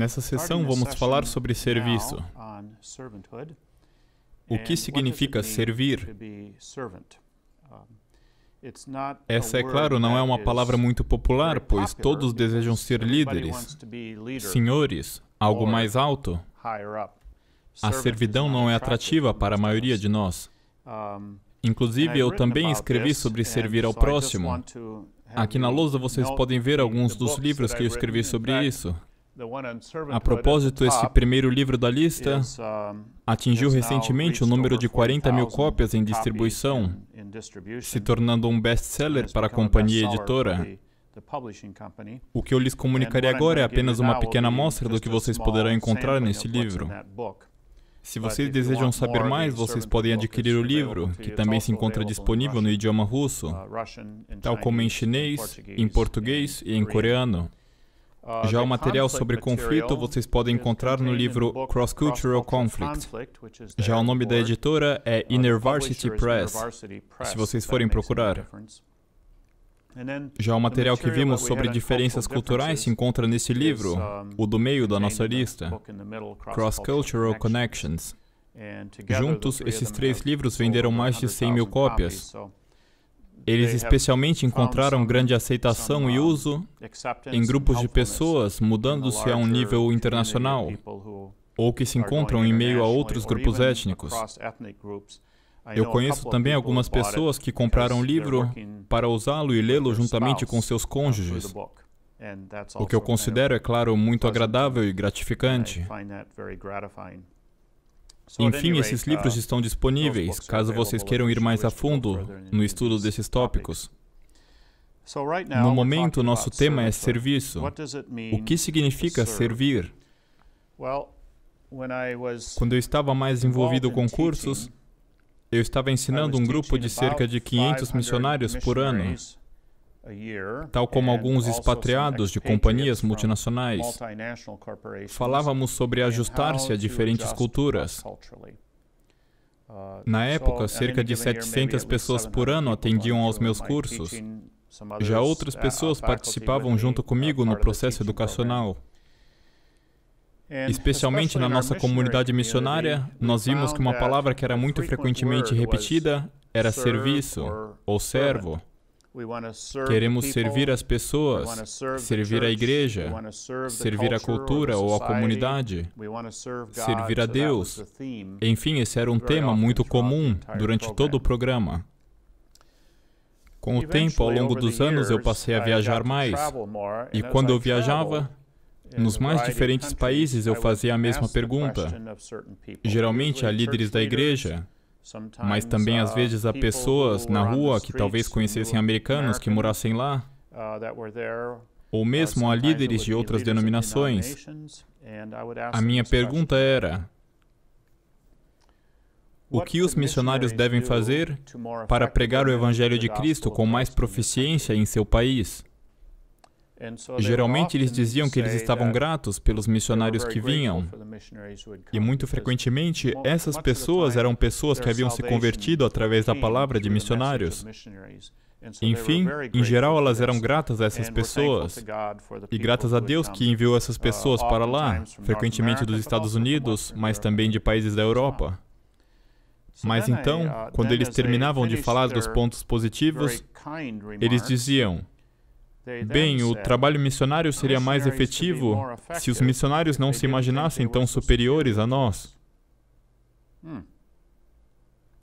Nessa sessão, vamos falar sobre serviço. O que significa servir? Essa, é claro, não é uma palavra muito popular, pois todos desejam ser líderes, senhores, algo mais alto. A servidão não é atrativa para a maioria de nós. Inclusive, eu também escrevi sobre servir ao próximo. Aqui na lousa vocês podem ver alguns dos livros que eu escrevi sobre isso. A propósito, esse primeiro livro da lista atingiu recentemente o número de 40 mil cópias em distribuição, se tornando um best-seller para a companhia editora. O que eu lhes comunicarei agora é apenas uma pequena amostra do que vocês poderão encontrar neste livro. Se vocês desejam saber mais, vocês podem adquirir o livro, que também se encontra disponível no idioma russo, uh, tal como em chinês, em português e em coreano. Uh, Já o é material sobre conflito vocês podem encontrar no livro Cross Cultural Conflict. Já é o nome da editora é uh, Inner Varsity Press, se vocês forem procurar. Já o é material que vimos sobre diferenças culturais se encontra nesse livro, o do meio da nossa lista, Cross Cultural Connections. Juntos, esses três livros venderam mais de 100 mil cópias. Eles especialmente encontraram grande aceitação e uso em grupos de pessoas, mudando-se a um nível internacional, ou que se encontram em meio a outros grupos étnicos. Eu conheço também algumas pessoas que compraram o livro para usá-lo e lê-lo juntamente com seus cônjuges, o que eu considero, é claro, muito agradável e gratificante. Enfim, esses tá. livros estão disponíveis, caso vocês queiram ir mais a fundo tá, no estudo desses tópicos. No momento, nosso tema é serviço. O que significa servir? Quando eu estava mais envolvido com cursos, eu estava ensinando um grupo de cerca de 500 missionários por ano. Tal como alguns expatriados de companhias multinacionais, falávamos sobre ajustar-se a diferentes culturas. Uh, na época, cerca de 700 pessoas por ano atendiam aos meus cursos. Já outras uh, pessoas participavam junto comigo no processo educacional. Especialmente na nossa comunidade missionária, nós vimos que uma palavra que era muito frequentemente repetida era serviço ou servo. Queremos servir as pessoas, servir a igreja, servir a cultura ou a comunidade, servir a Deus. Enfim, esse era um tema muito comum durante todo o programa. Com o tempo, ao longo dos anos, eu passei a viajar mais. E quando eu viajava, nos mais diferentes países, eu fazia a mesma pergunta. Geralmente a líderes da igreja, mas também às uh, vezes há pessoas na rua que talvez conhecessem americanos que morassem lá, uh, ou uh, mesmo há líderes de outras denominações. A minha pergunta era: o que os missionários devem fazer para pregar o Evangelho de Cristo com mais proficiência em seu país? Geralmente eles diziam que eles estavam gratos pelos missionários que vinham. E muito frequentemente essas pessoas eram pessoas que haviam se convertido através da palavra de missionários. Enfim, em geral elas eram gratas a essas pessoas e gratas a Deus que enviou essas uh, pessoas para lá, frequentemente dos Estados Unidos, mas também de países da Europa. Mas então, uh, quando eles terminavam de falar dos pontos positivos, eles diziam: Bem, o trabalho missionário seria mais efetivo se os missionários não se imaginassem tão superiores a nós. Hum.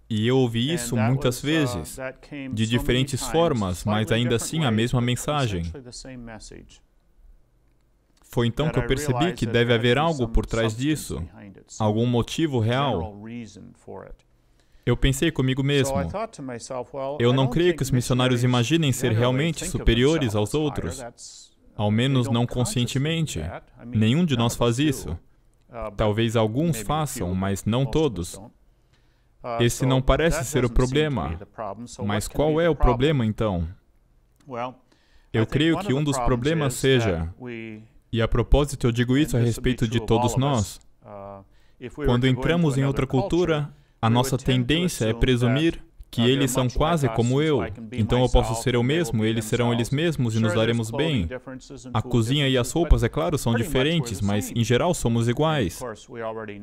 E eu ouvi isso muitas uh, vezes, de diferentes formas, mas ainda assim a mesma mensagem. Foi então que eu percebi que deve haver algo por trás disso, algum motivo real. Eu pensei comigo mesmo, eu não creio que os missionários imaginem ser realmente superiores aos outros, ao menos não conscientemente. Nenhum de nós faz isso. Uh, Talvez alguns façam, mas não todos. Uh, Esse não parece ser o problema. Mas qual é o problema então? Eu creio que um dos problemas seja, e a propósito eu digo isso a respeito de todos nós, uh, quando entramos em outra cultura, a nossa tendência é presumir que eles são quase como eu, então eu posso ser eu mesmo, eles serão eles mesmos e nos daremos bem. A cozinha e as roupas, é claro, são diferentes, mas em geral somos iguais.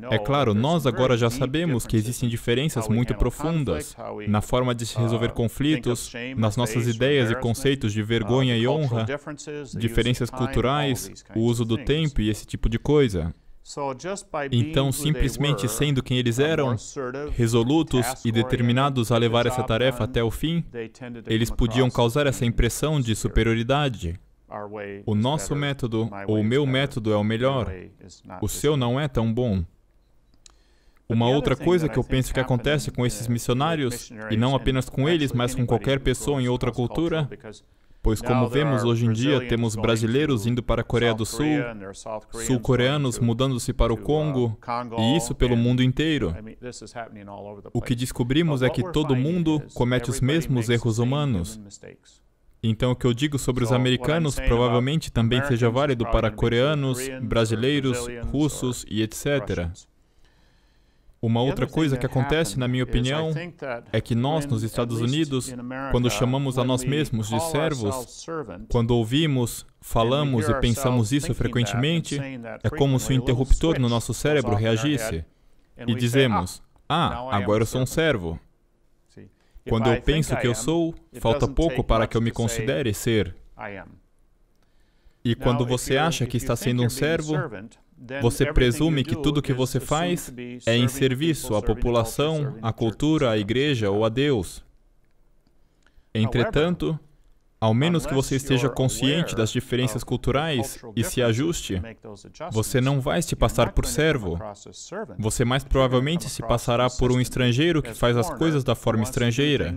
É claro, nós agora já sabemos que existem diferenças muito profundas na forma de se resolver uh, conflitos, nas nossas ideias e conceitos de uh, vergonha e honra, diferenças culturais, o uso do tempo e esse tipo de coisa. Então, simplesmente sendo quem eles eram, resolutos e determinados a levar essa tarefa até o fim, eles podiam causar essa impressão de superioridade. O nosso método, ou o meu método, é o melhor. O seu não é tão bom. Uma outra coisa que eu penso que acontece com esses missionários, e não apenas com eles, mas com qualquer pessoa em outra cultura, Pois, como vemos hoje em dia, temos brasileiros indo para a Coreia do Sul, sul-coreanos mudando-se para o uh, Congo, e isso pelo mundo inteiro. O que descobrimos é que todo mundo comete os mesmos erros humanos. Então, o que eu digo sobre os americanos provavelmente também seja válido para coreanos, brasileiros, russos e etc. Uma outra coisa que acontece, na minha opinião, é que nós, nos Estados Unidos, quando chamamos a nós mesmos de servos, quando ouvimos, falamos e pensamos isso frequentemente, é como se o interruptor no nosso cérebro reagisse e dizemos: Ah, ah agora eu sou um servo. Quando eu penso que eu sou, falta pouco para que eu me considere ser. E quando você acha que está sendo um servo, você presume que tudo que você faz é em serviço à população, à cultura, à igreja ou a Deus. Entretanto, ao menos que você esteja consciente das diferenças culturais e se ajuste, você não vai se passar por servo. Você mais provavelmente se passará por um estrangeiro que faz as coisas da forma estrangeira.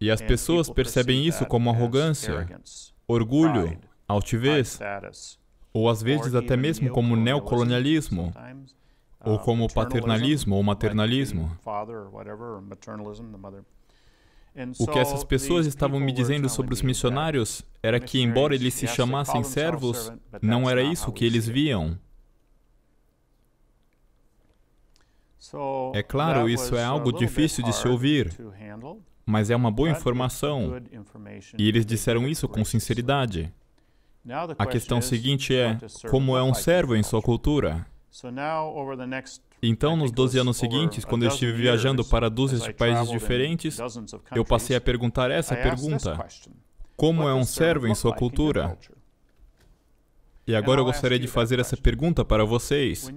E as pessoas percebem isso como arrogância orgulho, altivez, ou às vezes até mesmo como neocolonialismo, ou como paternalismo ou maternalismo. O que essas pessoas estavam me dizendo sobre os missionários era que, embora eles se chamassem servos, não era isso que eles viam. É claro, isso é algo difícil de se ouvir, mas é uma boa informação. E eles disseram isso com sinceridade. A questão seguinte é: como é um servo em sua cultura? Então, nos 12 anos seguintes, quando eu estive viajando para dúzias de países diferentes, eu passei a perguntar essa pergunta: Como é um servo em sua cultura? E agora eu gostaria de fazer essa pergunta para vocês.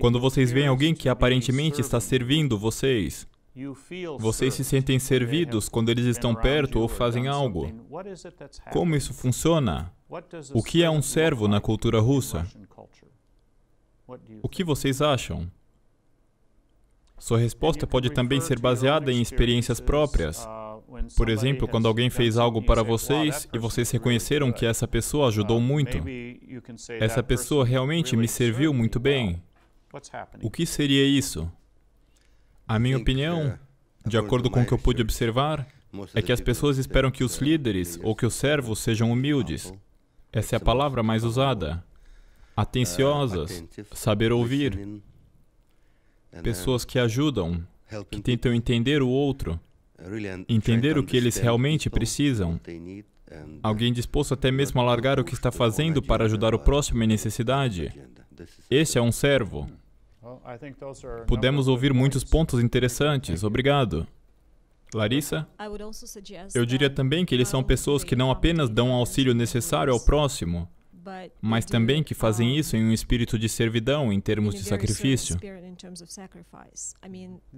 Quando vocês veem alguém que aparentemente está servindo vocês, vocês se sentem servidos quando eles estão perto ou fazem algo. Como isso funciona? O que é um servo na cultura russa? O que vocês acham? Sua resposta pode também ser baseada em experiências próprias. Uh, Por exemplo, quando alguém fez algo para vocês e vocês reconheceram que essa pessoa ajudou uh, muito, essa pessoa realmente me serviu muito bem. O que seria isso? A minha opinião, é. de acordo com o que eu pude observar, é que as pessoas esperam que os líderes ou que os servos sejam ah, humildes. Essa é a é palavra mais usada. Atenciosas, ah, saber ouvir. É, né? Pessoas que ajudam, que tentam entender o outro, entender o que eles realmente precisam. Uh, Alguém disposto até mesmo a largar o que está fazendo para ajudar o próximo em necessidade. Esse é um servo. Pudemos ouvir muitos pontos interessantes, obrigado. Larissa? Eu diria também que eles são pessoas que não apenas dão auxílio necessário ao próximo, mas também que fazem isso em um espírito de servidão em termos de sacrifício.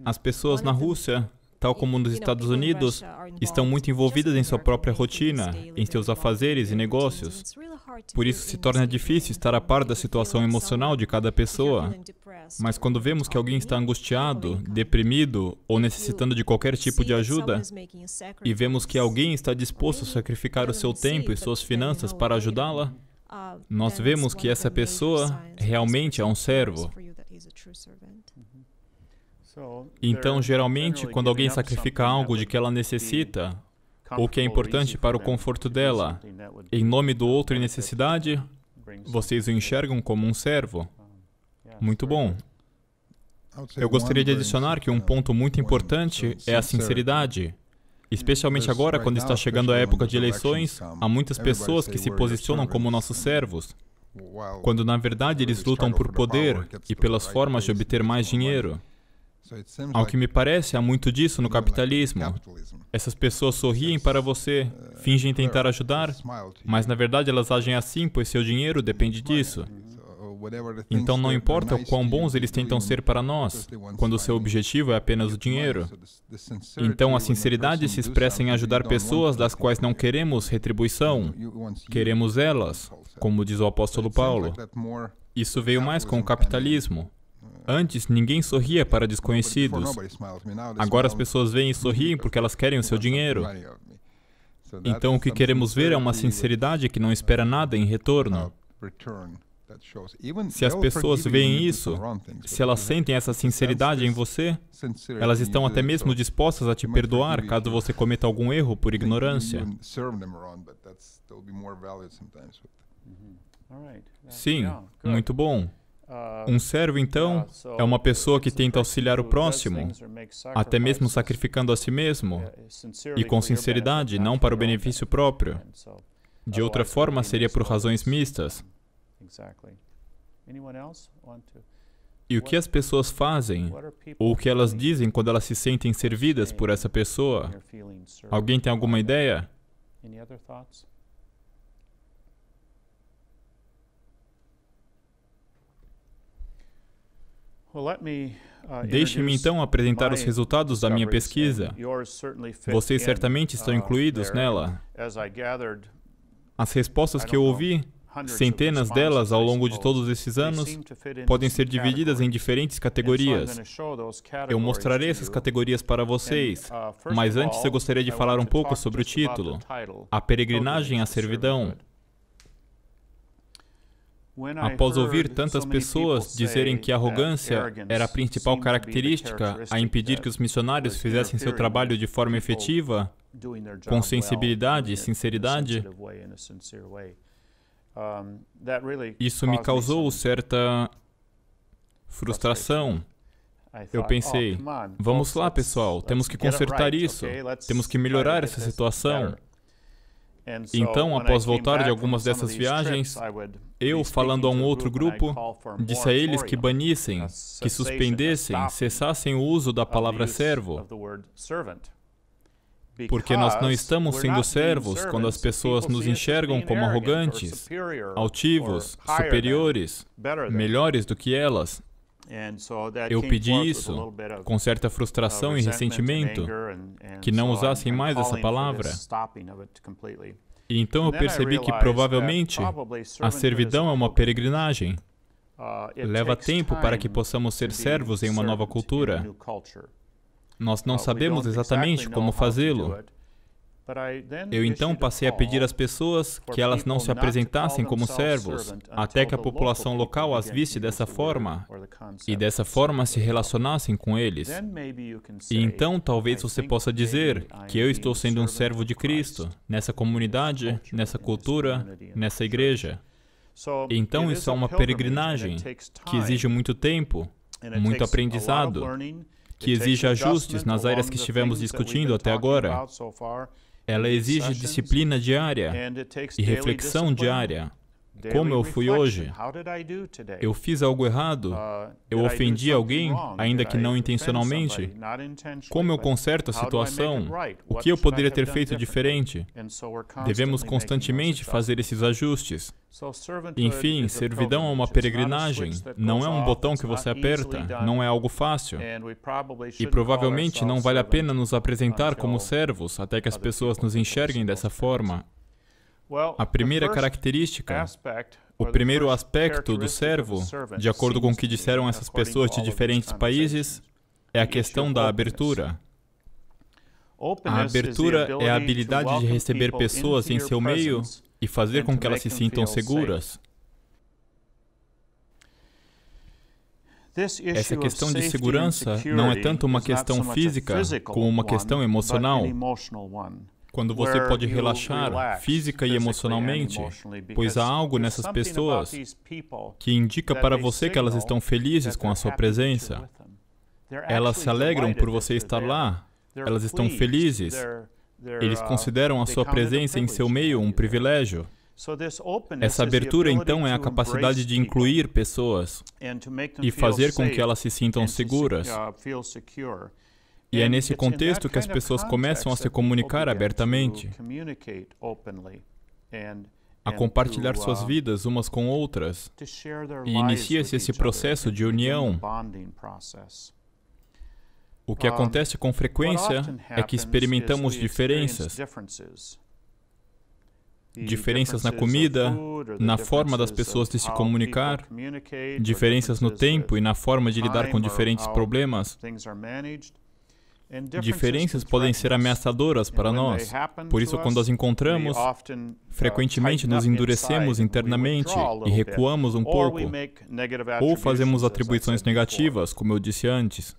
As pessoas na Rússia tal como nos Estados Unidos, estão muito envolvidas em sua própria rotina, em seus afazeres e negócios. Por isso se torna difícil estar a par da situação emocional de cada pessoa. Mas quando vemos que alguém está angustiado, deprimido ou necessitando de qualquer tipo de ajuda, e vemos que alguém está disposto a sacrificar o seu tempo e suas finanças para ajudá-la, uh, nós vemos que essa pessoa realmente é um servo. Então, geralmente, quando alguém sacrifica algo de que ela necessita, ou que é importante para o conforto dela, em nome do outro e necessidade, vocês o enxergam como um servo. Muito bom. Eu gostaria de adicionar que um ponto muito importante é a sinceridade. Especialmente agora, quando está chegando a época de eleições, há muitas pessoas que se posicionam como nossos servos, quando na verdade eles lutam por poder e pelas formas de obter mais dinheiro. Ao que me parece, há muito disso no capitalismo. Essas pessoas sorriem para você, uh, fingem tentar ajudar, mas na verdade elas agem assim, pois seu dinheiro depende disso. Uh, então não importa o quão bons eles tentam ser para nós, quando o seu objetivo é apenas o dinheiro. Então a sinceridade se expressa em ajudar pessoas das quais não queremos retribuição, queremos elas, como diz o apóstolo Paulo. Isso veio mais com o capitalismo. Antes, ninguém sorria para desconhecidos. Agora as pessoas vêm e sorriem porque elas querem o seu dinheiro. Então, o que queremos ver é uma sinceridade que não espera nada em retorno. Se as pessoas veem isso, se elas sentem essa sinceridade em você, elas estão até mesmo dispostas a te perdoar caso você cometa algum erro por ignorância. Uhum. Sim, muito bom. Um ah, servo, então, é uma pessoa que tenta auxiliar o próximo, até mesmo sacrificando a si mesmo, e com sinceridade, não para o benefício próprio. De outra forma, seria por razões mistas. E o que as pessoas fazem, ou o que elas dizem quando elas se sentem servidas por essa pessoa? Alguém tem alguma ideia? Uh, Deixe-me então apresentar os resultados da minha pesquisa. Vocês certamente estão uh, incluídos nela. As respostas que eu ouvi, centenas delas ao longo de todos esses anos, podem ser divididas em diferentes categorias. Eu mostrarei essas categorias para uh, vocês, mas antes eu gostaria de falar um pouco sobre o título: A Peregrinagem à Servidão. Após ouvir tantas pessoas dizerem que a arrogância era a principal característica a impedir que os missionários fizessem seu trabalho de forma efetiva, com sensibilidade e sinceridade, isso me causou certa frustração. Eu pensei, oh, vamos lá, pessoal, temos que consertar isso, temos que melhorar essa situação. Então, após voltar de algumas dessas viagens, eu, falando a um outro grupo, disse a eles que banissem, que suspendessem, cessassem o uso da palavra servo, porque nós não estamos sendo servos quando as pessoas nos enxergam como arrogantes, altivos, superiores, melhores do que elas, eu pedi isso com certa frustração uh, e ressentimento, que não usassem mais essa palavra. E então eu percebi que provavelmente a servidão é uma peregrinagem. Uh, Leva tempo para que possamos ser servos em uma nova cultura. Nós não uh, sabemos exatamente como fazê-lo. Eu então, então passei a pedir às pessoas que elas não se apresentassem como servos, até que a população local as visse dessa forma e dessa forma se relacionassem com eles. Então e então talvez você possa dizer que eu estou sendo um servo de Cristo nessa comunidade, nessa cultura, nessa igreja. Então isso é uma peregrinagem que exige muito tempo, muito aprendizado, que exige ajustes nas áreas que estivemos discutindo até agora. Ela exige disciplina diária e reflexão diária como eu fui hoje? Eu fiz algo errado? Uh, eu ofendi alguém, ainda que não intencionalmente? Como eu conserto a situação? O que eu poderia ter feito diferente? Devemos constantemente fazer esses ajustes. Enfim, servidão é uma peregrinagem, não é um botão que você aperta, não é algo fácil. E provavelmente não vale a pena nos apresentar como servos até que as pessoas nos enxerguem dessa forma a primeira característica, o primeiro aspecto do servo, de acordo com o que disseram essas pessoas de diferentes países, é a questão da abertura. A abertura é a habilidade de receber pessoas em seu meio e fazer com que elas se sintam seguras. Essa questão de segurança não é tanto uma questão física como uma questão emocional quando você pode relaxar física e emocionalmente, pois há algo nessas pessoas que indica para você que elas estão felizes com a sua presença. Elas se alegram por você estar lá, elas estão felizes, eles uh, consideram a sua presença em seu meio um privilégio. Essa abertura, então, é a capacidade de incluir pessoas e fazer com que elas se sintam seguras. Uh, e é nesse contexto que as pessoas começam a se comunicar abertamente, a compartilhar suas uh, vidas umas com outras, e inicia-se esse processo de união. O que acontece com frequência é que experimentamos diferenças. Diferenças na comida, na forma das pessoas de se comunicar, diferenças no tempo e na forma de lidar com diferentes problemas. Diferenças podem ser ameaçadoras para nós. Por isso, quando as encontramos, uh, frequentemente nos endurecemos internamente e recuamos um pouco, ou fazemos atribuições negativas, como eu disse antes.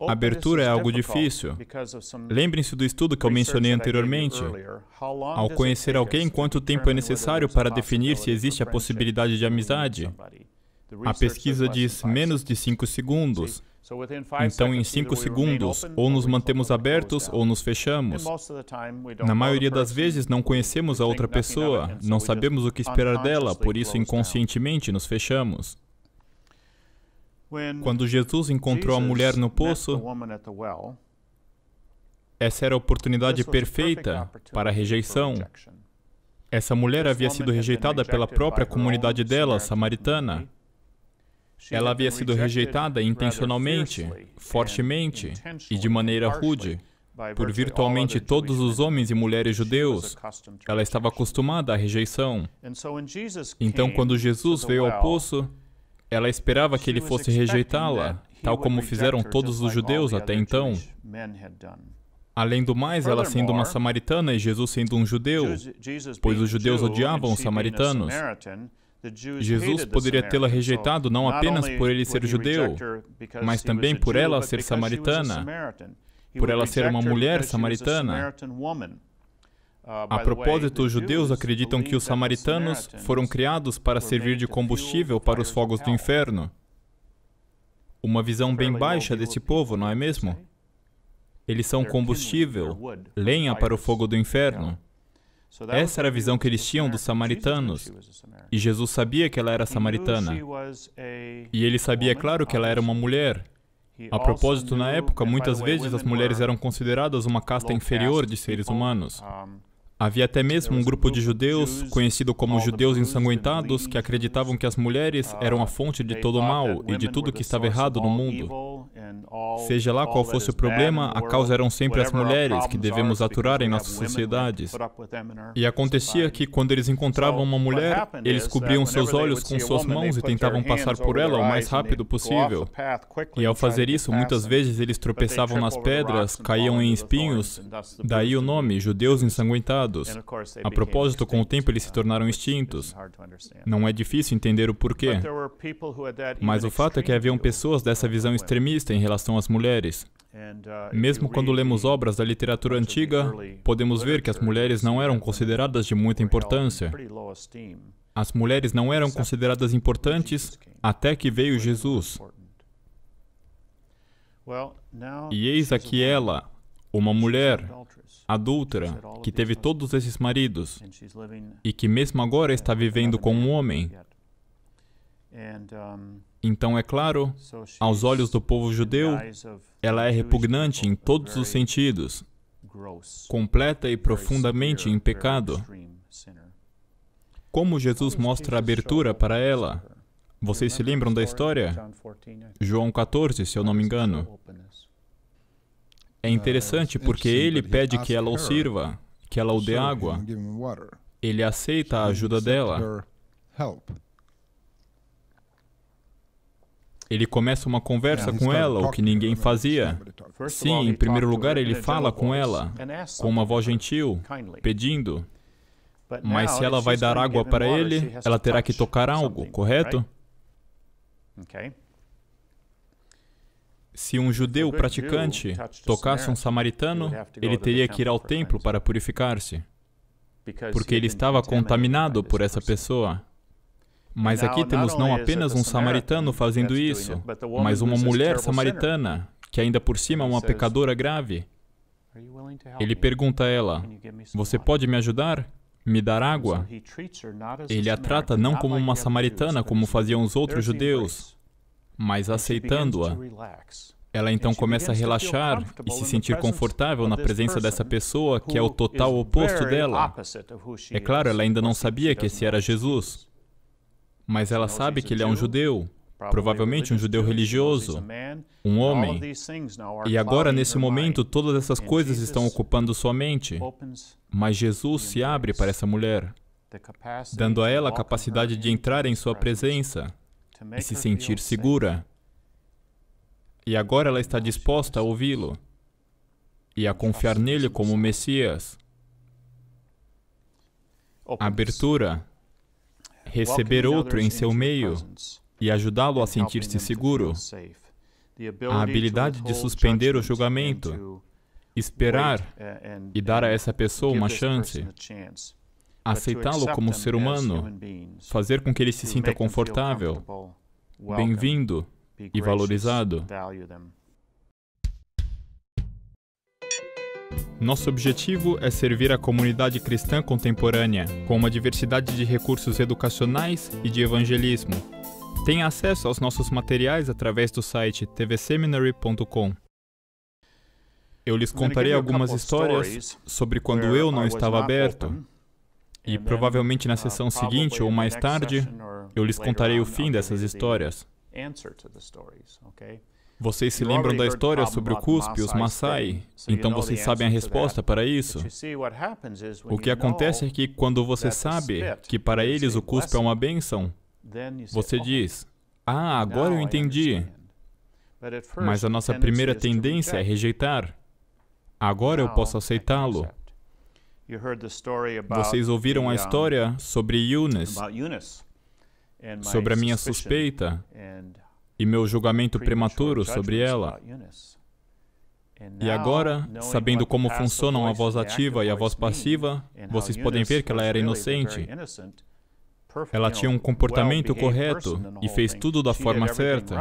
abertura é algo difícil. Lembrem-se do estudo que eu mencionei anteriormente. Ao conhecer alguém, quanto tempo é necessário para definir se existe a possibilidade de amizade? A pesquisa diz menos de 5 segundos. Então, em 5 segundos, ou nos mantemos abertos ou nos fechamos. Na maioria das vezes, não conhecemos a outra pessoa, não sabemos o que esperar dela, por isso, inconscientemente, nos fechamos. Quando Jesus encontrou a mulher no poço, essa era a oportunidade perfeita para a rejeição. Essa mulher havia sido rejeitada pela própria comunidade dela, samaritana. Ela havia sido rejeitada intencionalmente, fortemente e de maneira rude por virtualmente todos os homens e mulheres judeus. Ela estava acostumada à rejeição. Então, quando Jesus veio ao poço, ela esperava que ele fosse rejeitá-la, tal como fizeram todos os judeus até então. Além do mais, ela sendo uma samaritana e Jesus sendo um judeu, pois os judeus odiavam os samaritanos. Jesus poderia tê-la rejeitado não apenas por ele ser judeu, mas também por ela ser samaritana, por ela ser uma mulher samaritana. Uh, a propósito, os judeus acreditam que os samaritanos foram criados para servir de combustível para os fogos do inferno. Uma visão bem baixa deste povo, não é mesmo? Eles são combustível, lenha para o fogo do inferno. Essa era a visão que eles tinham dos samaritanos. E Jesus sabia que ela era samaritana. E ele sabia, claro, que ela era uma mulher. A propósito, na época, muitas vezes as mulheres eram consideradas uma casta inferior de seres humanos. Havia até mesmo um grupo de judeus, conhecido como judeus ensanguentados, que acreditavam que as mulheres eram a fonte de todo o mal e de tudo que estava errado no mundo. Seja lá qual fosse o problema, a causa eram sempre as mulheres que devemos aturar em nossas sociedades. E acontecia que, quando eles encontravam uma mulher, eles cobriam seus olhos com suas mãos e tentavam passar por ela o mais rápido possível. E ao fazer isso, muitas vezes eles tropeçavam nas pedras, caíam em espinhos, daí o nome, judeus ensanguentados. A propósito, com o tempo eles se uh, tornaram extintos. Não é difícil entender o porquê. Mas o fato é que haviam pessoas dessa visão extremista em relação às mulheres. Uh, Mesmo quando lemos obras da literatura antiga, podemos ver que as mulheres não eram consideradas de muita importância. As mulheres não eram consideradas importantes até que veio Jesus. E eis aqui ela, uma mulher, adúltera, que teve todos esses maridos e que mesmo agora está vivendo com um homem. Então, é claro, aos olhos do povo judeu, ela é repugnante em todos os sentidos, completa e profundamente em pecado. Como Jesus mostra abertura para ela? Vocês se lembram da história? João 14, se eu não me engano. É interessante porque ele pede que ela o sirva, que ela o dê água. Ele aceita a ajuda dela. Ele começa uma conversa com ela, o que ninguém fazia. Sim, em primeiro lugar, ele fala com ela, com uma voz gentil, pedindo. Mas se ela vai dar água para ele, ela terá que tocar algo, correto? Se um judeu praticante tocasse um samaritano, ele teria que ir ao templo para purificar-se, porque ele estava contaminado por essa pessoa. Mas aqui temos não apenas um samaritano fazendo isso, mas uma mulher samaritana, que ainda por cima é uma pecadora grave. Ele pergunta a ela: Você pode me ajudar? Me dar água? Ele a trata não como uma samaritana, como faziam os outros judeus, mas aceitando-a, ela então começa a relaxar e se sentir confortável na presença dessa pessoa que é o total oposto dela. É claro, ela ainda não sabia que esse era Jesus, mas ela sabe que ele é um judeu, provavelmente um judeu religioso, um homem. E agora, nesse momento, todas essas coisas estão ocupando sua mente. Mas Jesus se abre para essa mulher, dando a ela a capacidade de entrar em sua presença e se sentir segura. E agora ela está disposta a ouvi-lo e a confiar nele como Messias. Abertura. Receber outro em seu meio e ajudá-lo a sentir-se seguro. A habilidade de suspender o julgamento, esperar eh, e dar a essa pessoa uma chance aceitá-lo como ser humano, fazer com que ele se sinta confortável, bem-vindo e valorizado. Nosso objetivo é servir a comunidade cristã contemporânea com uma diversidade de recursos educacionais e de evangelismo. Tenha acesso aos nossos materiais através do site tvseminary.com. Eu lhes contarei algumas histórias sobre quando eu não estava aberto e provavelmente na uh, sessão seguinte ou mais tarde, eu lhes contarei o fim dessas histórias. Vocês se lembram da história sobre o cuspe, os Maasai, então vocês sabem a resposta para isso. O que acontece é que quando você sabe que para eles o cuspe é uma bênção, você diz, ah, agora eu entendi. Mas a nossa primeira tendência é rejeitar. Agora eu posso aceitá-lo. Vocês ouviram a história sobre Eunice, sobre a minha suspeita e meu julgamento prematuro sobre ela. E agora, sabendo como funcionam a voz ativa e a voz passiva, vocês podem ver que ela era inocente. Ela tinha um comportamento correto e fez tudo da forma certa.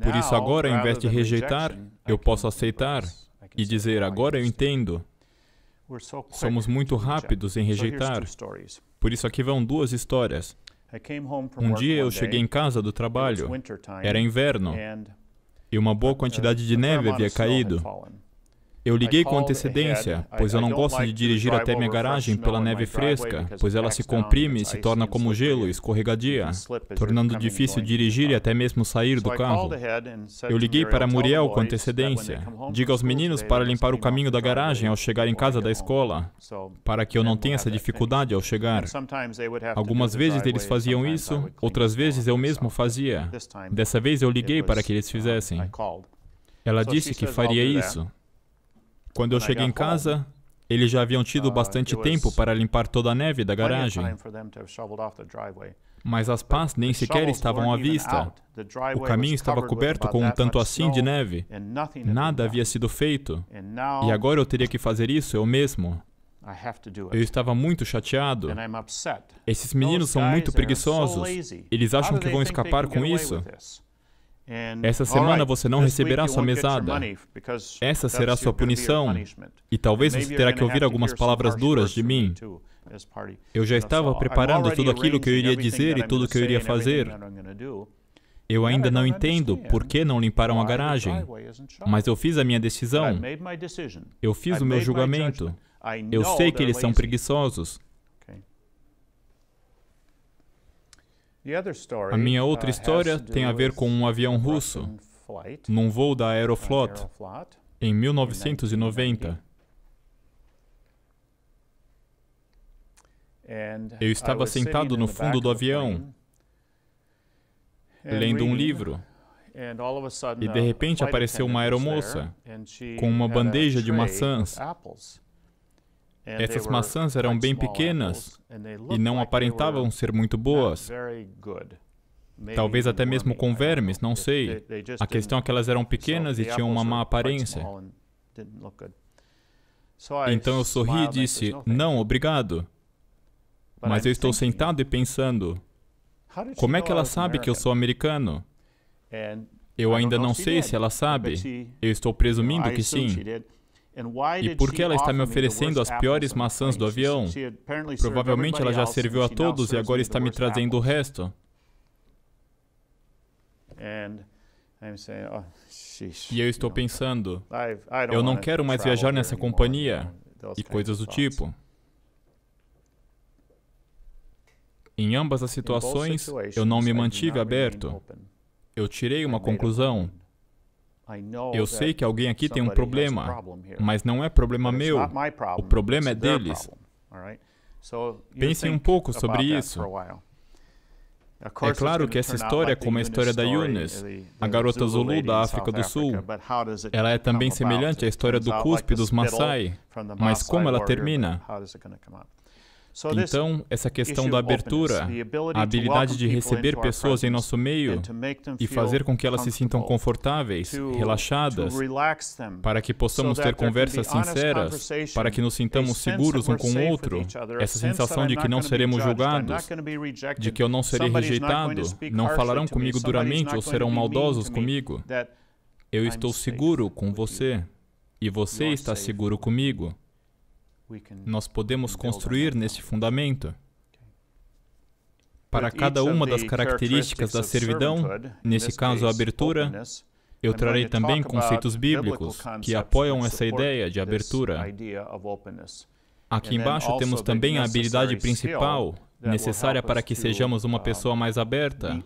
Por isso, agora, em vez de rejeitar, eu posso aceitar e dizer: agora eu entendo. Somos muito rápidos em rejeitar. Por isso, aqui vão duas histórias. Um dia eu cheguei em casa do trabalho, era inverno, e uma boa quantidade de neve havia caído. Eu liguei com antecedência, pois eu não gosto de dirigir até minha garagem pela neve fresca, pois ela se comprime e se torna como gelo, escorregadia, tornando difícil dirigir e até mesmo sair do carro. Eu liguei para Muriel com antecedência. Diga aos meninos para limpar o caminho da garagem ao chegar em casa da escola, para que eu não tenha essa dificuldade ao chegar. Algumas vezes eles faziam isso, outras vezes eu mesmo fazia. Dessa vez eu liguei para que eles fizessem. Ela disse que faria isso. Quando eu cheguei em casa, eles já haviam tido uh, bastante tempo para limpar toda a neve da garagem. Mas as pás nem sequer estavam à vista. O caminho estava coberto com um tanto assim de neve. Nada havia sido feito. E agora eu teria que fazer isso eu mesmo. Eu estava muito chateado. Esses meninos são muito preguiçosos. Eles acham que vão escapar com isso. Essa semana você não receberá sua mesada. Essa será sua punição. E talvez você terá que ouvir algumas palavras duras de mim. Eu já estava preparando tudo aquilo que eu iria dizer e tudo que eu iria fazer. Eu ainda não entendo por que não limparam a garagem, mas eu fiz a minha decisão. Eu fiz o meu julgamento. Eu sei que eles são preguiçosos. A minha outra uh, história tem a ver com um avião russo, num voo da Aeroflot, em 1990. Eu estava sentado no fundo do avião, lendo um livro. E de repente apareceu uma aeromoça com uma bandeja de maçãs essas maçãs eram bem pequenas e não aparentavam ser muito boas. Talvez até mesmo com vermes, não sei. A questão é que elas eram pequenas e tinham uma má aparência. Então eu sorri e disse: Não, obrigado. Mas eu estou sentado e pensando: Como é que ela sabe que eu sou americano? Eu ainda não sei se ela sabe. Eu estou presumindo que sim. E por que ela está me oferecendo as piores maçãs do avião? Provavelmente ela já serviu a todos e agora está me trazendo o resto. Oh, e eu estou pensando, eu não quero mais viajar nessa companhia e coisas do tipo. Em ambas as situações, eu não me mantive aberto. Eu tirei uma conclusão. Eu sei que alguém aqui tem um problema, mas não é problema meu, o problema é deles. Pensem um pouco sobre isso. É claro que essa história é como a história da Yunus, a garota Zulu da África do Sul. Ela é também semelhante à história do cuspe dos Maasai, mas como ela termina? Então, essa questão da abertura, a habilidade de receber pessoas em nosso meio e fazer com que elas se sintam confortáveis, relaxadas, para que possamos ter conversas sinceras, para que nos sintamos seguros um com o outro, essa sensação de que não seremos julgados, de que eu não serei rejeitado, não falarão comigo duramente ou serão maldosos comigo. Eu estou seguro com você e você está seguro comigo. Nós podemos construir nesse fundamento. Para cada uma das características da servidão, nesse caso a abertura, eu trarei também conceitos bíblicos que apoiam essa ideia de abertura. Aqui embaixo temos também a habilidade principal necessária para que sejamos uma pessoa mais aberta,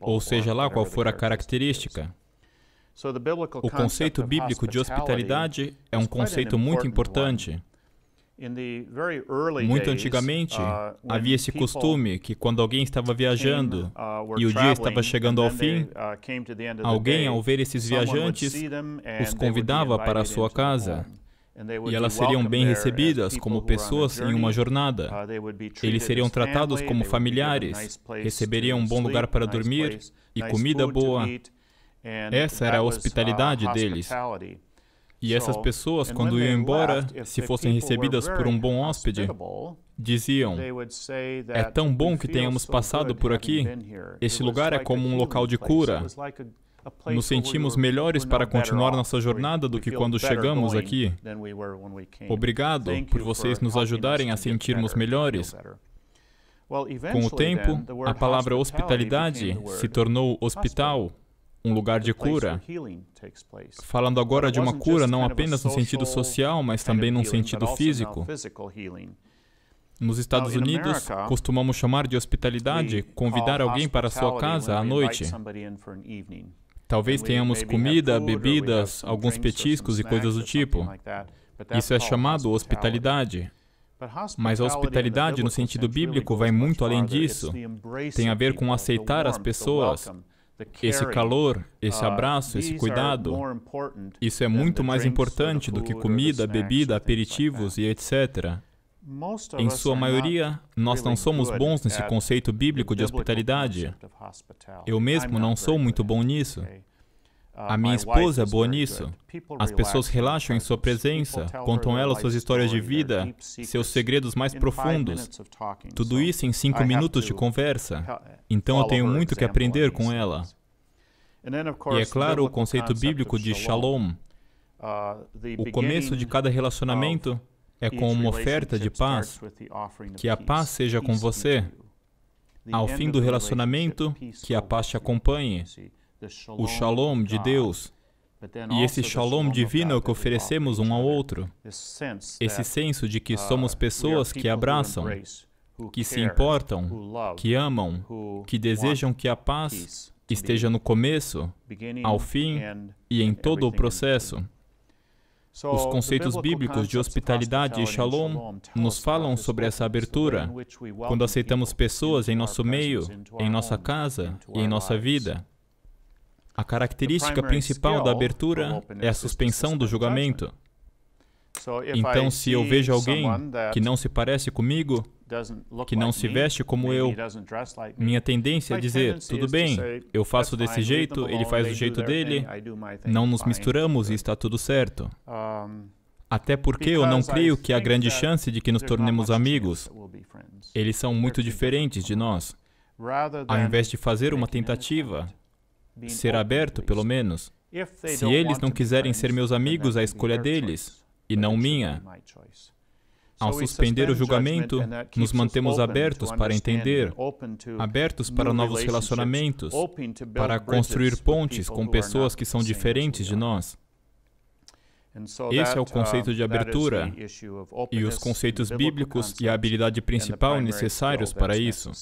ou seja lá qual for a característica. O conceito bíblico de hospitalidade é um conceito muito importante. Muito antigamente, uh, havia esse costume que quando alguém estava viajando uh, e o dia estava chegando ao fim, uh, alguém, ao ver esses viajantes, os convidava para a sua casa e elas seriam bem recebidas como pessoas em uma jornada. Eles seriam tratados como familiares, receberiam um bom lugar para dormir e comida boa. Essa era a hospitalidade deles. E essas pessoas, quando iam embora, se fossem recebidas por um bom hóspede, diziam: É tão bom que tenhamos passado por aqui. Este lugar é como um local de cura. Nos sentimos melhores para continuar nossa jornada do que quando chegamos aqui. Obrigado por vocês nos ajudarem a sentirmos melhores. Com o tempo, a palavra hospitalidade se tornou hospital um lugar de cura. Falando agora de uma cura não apenas no sentido social, mas também num sentido físico. Nos Estados Unidos, costumamos chamar de hospitalidade convidar alguém para a sua casa à noite. Talvez tenhamos comida, bebidas, alguns petiscos e coisas do tipo. Isso é chamado hospitalidade. Mas a hospitalidade, no sentido bíblico, vai muito além disso. Tem a ver com aceitar as pessoas, esse calor, esse uh, abraço, esse cuidado, isso é muito mais importante do que comida, bebida, aperitivos e etc. Em sua maioria, nós não somos bons nesse conceito bíblico de hospitalidade. Eu mesmo não sou muito bom nisso. A minha esposa é boa nisso. As pessoas relaxam em sua presença, contam ela suas histórias de vida, seus segredos mais profundos. Tudo isso em cinco minutos de conversa. Então eu tenho muito que aprender com ela. E é claro o conceito bíblico de shalom. Uh, o começo de cada relacionamento é com uma oferta de paz. Que a paz seja com você. Ao fim do relacionamento, que a paz te acompanhe o shalom de Deus. E esse shalom divino que oferecemos um ao outro, esse senso de que uh, somos pessoas que abraçam, que se importam, que amam, que desejam que a paz esteja no começo, ao fim e em todo o processo. Os conceitos bíblicos de hospitalidade e shalom nos falam sobre essa abertura, quando aceitamos pessoas em nosso meio, em nossa casa e em nossa vida. A característica principal da abertura é a suspensão do julgamento. Então, se eu vejo alguém que não se parece comigo, que não se veste como eu, minha tendência é dizer: tudo bem, eu faço desse jeito, ele faz do jeito dele, não nos misturamos e está tudo certo. Até porque eu não creio que há grande chance de que nos tornemos amigos. Eles são muito diferentes de nós. Ao invés de fazer uma tentativa ser aberto, pelo menos. Se eles não quiserem ser meus amigos, a escolha deles, e não minha. Ao suspender o julgamento, nos mantemos abertos para entender, abertos para novos relacionamentos, para construir pontes com pessoas que são diferentes de nós. Esse é o conceito de abertura e os conceitos bíblicos e a habilidade principal necessários para isso.